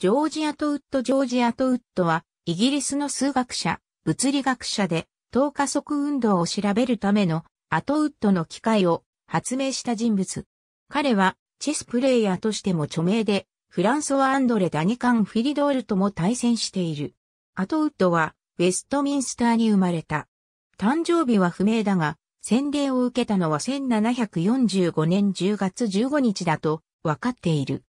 ジョージ・アトウッド・ジョージ・アトウッドは、イギリスの数学者、物理学者で、等加速運動を調べるための、アトウッドの機械を発明した人物。彼は、チェスプレイヤーとしても著名で、フランソワ・アンドレ・ダニカン・フィリドールとも対戦している。アトウッドは、ウェストミンスターに生まれた。誕生日は不明だが、洗礼を受けたのは1745年10月15日だと分かっている。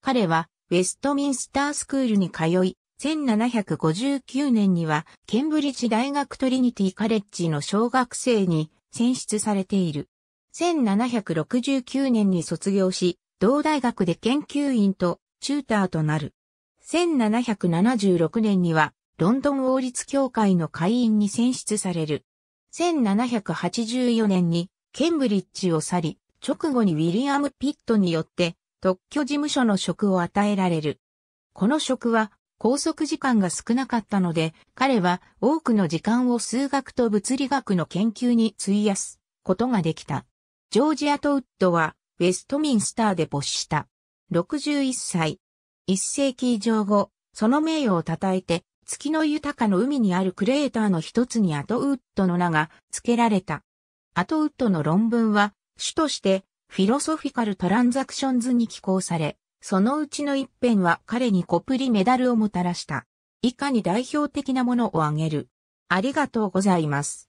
彼はウェストミンスタースクールに通い、1759年にはケンブリッジ大学トリニティカレッジの小学生に選出されている。1769年に卒業し、同大学で研究員とチューターとなる。1776年にはロンドン王立協会の会員に選出される。1784年にケンブリッジを去り、直後にウィリアム・ピットによって特許事務所の職を与えられる。この職は拘束時間が少なかったので、彼は多くの時間を数学と物理学の研究に費やすことができた。ジョージ・アトウッドはウェストミンスターで没した。61歳。1世紀以上後、その名誉を称えて、月の豊かの海にあるクレーターの一つにアトウッドの名が付けられた。アトウッドの論文は、主としてフィロソフィカル・トランザクションズに寄稿され、そのうちの一編は彼にコプリメダルをもたらした。以下に代表的なものを挙げる。ありがとうございます。